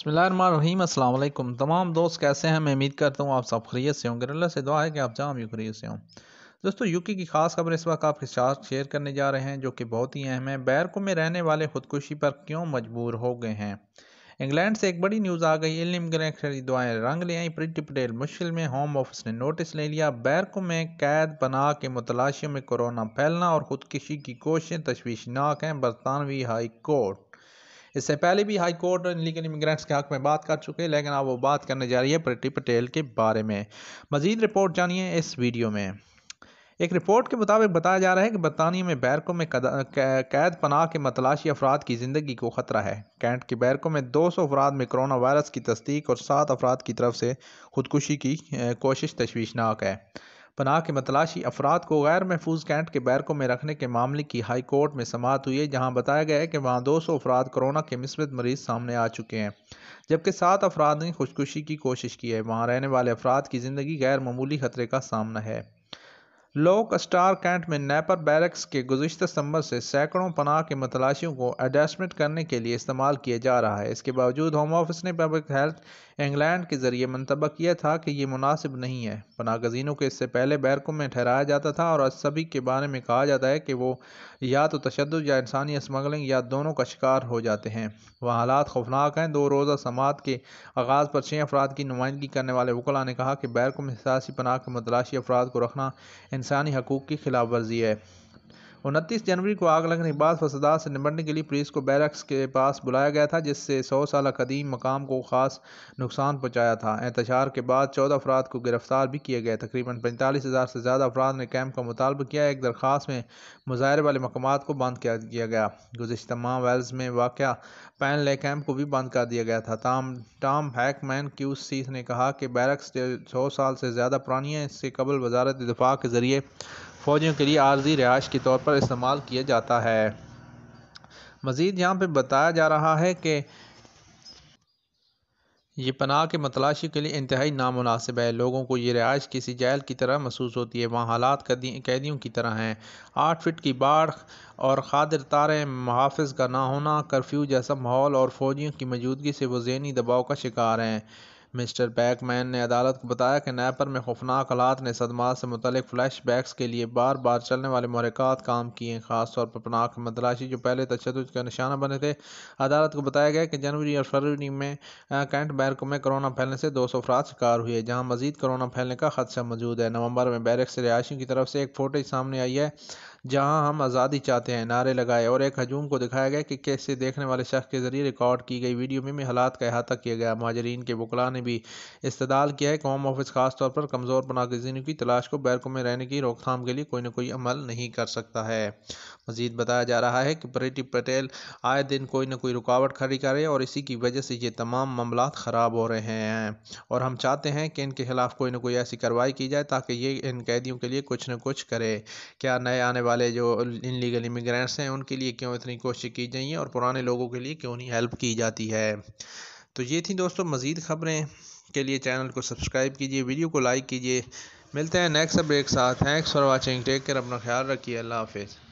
बसमीम अल्लाम तमाम दोस्त कैसे हैं मैं उम्मीद करता हूँ आप सब खरीत से होंगे अल्लाह से दुआ है कि आप जहाँ भी खरीत से हों दोस्तों यूके की खास खबर इस वक्त आपके साथ शेयर करने जा रहे हैं जो कि बहुत ही अहम है बैरको में रहने वाले खुदकुशी पर क्यों मजबूर हो गए हैं इंग्लैंड से एक बड़ी न्यूज़ आ गई इलिम गिरफ्तारी रंग ले आई प्रीति पटेल मुश्किल में होम ऑफिस ने नोटिस ले लिया बैरकों में कैद बना के मुतलाशियों में कोरोना फैलना और खुदकशी की कोशिशें तशवीशनाक हैं बरतानवी हाई कोर्ट इससे पहले भी हाई कोर्ट लीगल इमिग्रेंट्स के हक में बात कर चुके हैं लेकिन अब वो बात करने जा रही है प्रीति पटेल के बारे में मजीद रिपोर्ट जानिए इस वीडियो में एक रिपोर्ट के मुताबिक बताया जा रहा है कि बरतानिया में बैरकों में कैद पनाह के मतलाशी अफराद की ज़िंदगी को ख़तरा है कैंट के बैरकों में दो सौ अफराद में करोना वायरस की तस्दीक और सात अफराद की तरफ से खुदकुशी की कोशिश तशवीशनाक है पनाह के मतलाशी अफराद को गैर महफूज कैंट के बैरकों में रखने के मामले की हाई कोर्ट में समात हुई है जहां बताया गया है कि वहां 200 अफराद कोरोना के मिसबत मरीज सामने आ चुके हैं जबकि सात अफराद ने खुदकुशी की कोशिश की है वहां रहने वाले अफराद की ज़िंदगी गैर मामूली खतरे का सामना है लोक स्टार कैंट में नैपर बैरक्स के गुजशत समर से सैकड़ों पनाह के मतलाशियों को एडजस्टमेंट करने के लिए इस्तेमाल किया जा रहा है इसके बावजूद होम ऑफिस ने पब्लिक हेल्थ इंग्लैंड के जरिए मंतब किया था कि ये मुनासिब नहीं है पना गजीनों को इससे पहले बैरकों में ठहराया जाता था और सभी के बारे में कहा जाता है कि वो या तो तशद या इंसानी स्मगलिंग या दोनों का शिकार हो जाते हैं वह हालात खौफनाक हैं दो रोज़ा समात के आगाज़ पर छः अफराद की नुमाइंदगी करने वाले वकला ने कहा कि बैरकों में सियासी पनाह के मतलाशी अफराद को रखना इंसानी हकूक़ की खिलाफ वर्जी है उनतीस जनवरी को आग लगने के बाद फसदा से निपटने के लिए पुलिस को बैरक्स के पास बुलाया गया था जिससे सौ साल कदीम मकाम को खास नुकसान पहुँचाया था एहतार के बाद चौदह अफराद को गिरफ्तार भी किया गया तकरीबन पैंतालीस हज़ार से ज़्यादा अफराद ने कैंप का मुतालबा किया एक दरख्वास में मुजाहरे वाले मकाम को बंद किया गया गुजशत माह वेल्स में वाक़ पैन ले कैंप को भी बंद कर दिया गया था ताम टाम हैकमैन क्यू सीस ने कहा कि बैरक्स सौ साल से ज़्यादा पुरानी है इससे कबल वजारत दफा के ज़रिए फ़ौजियों के लिए आर्जी रिहाइश के तौर पर इस्तेमाल किया जाता है मज़ीद यहाँ पर बताया जा रहा है कि ये पनाह के मतलाशी के लिए इंतहाई नामनासिब है लोगों को ये रिहाइश किसी जैल की तरह महसूस होती है वहाँ हालात कैदियों की तरह हैं आठ फिट की बाढ़ और खादर तारें मुहाफ़ का ना होना कर्फ्यू जैसा माहौल और फ़ौजियों की मौजूदगी से वो जहनी दबाव का शिकार हैं मिस्टर बैकमैन ने अदालत को बताया कि नैपर में खौफनाक हालात ने सदमात से मुतलिक बैक्स के लिए बार बार चलने वाले महरक़ात काम किए खासतौर पर पनाक मदराशी जो पहले तशद का निशाना बने थे अदालत को बताया गया कि जनवरी और फरवरी में कैंट बैरक में कोरोना फैलने से दो सौ अफराद शिकार हुए जहाँ मजीद कोरोना फैलने का खदशा मौजूद है नवंबर में बैरक से रिहायशियों की तरफ से एक फोटेज सामने आई है जहां हम आज़ादी चाहते हैं नारे लगाए और एक हजूम को दिखाया गया कि कैसे देखने वाले शख्स के जरिए रिकॉर्ड की गई वीडियो में भी हालात का अहाता किया गया महाजरीन के वकला ने भी इस्तेदाल किया है कौम ऑफिस खासतौर पर कमज़ोर पनागजीनों की तलाश को बैरकों में रहने की रोकथाम के लिए कोई ना कोई अमल नहीं कर सकता है मजीद बताया जा रहा है कि प्रेटी पटेल आए दिन कोई ना कोई रुकावट खड़ी करे और इसी की वजह से ये तमाम मामला ख़राब हो रहे हैं और हम चाहते हैं कि इनके खिलाफ कोई ना कोई ऐसी कार्रवाई की जाए ताकि ये इन कैदियों के लिए कुछ न कुछ करे क्या नए आने वाले वाले जो इनलीगल इमिग्रेंट्स हैं उनके लिए क्यों इतनी कोशिश की जाइए और पुराने लोगों के लिए क्यों नहीं हेल्प की जाती है तो ये थी दोस्तों मज़ीद ख़बरें के लिए चैनल को सब्सक्राइब कीजिए वीडियो को लाइक कीजिए मिलते हैं नेक्स्ट अपडेट साथ thanks for watching take care अपना ख्याल रखिए अल्लाह हाफिज़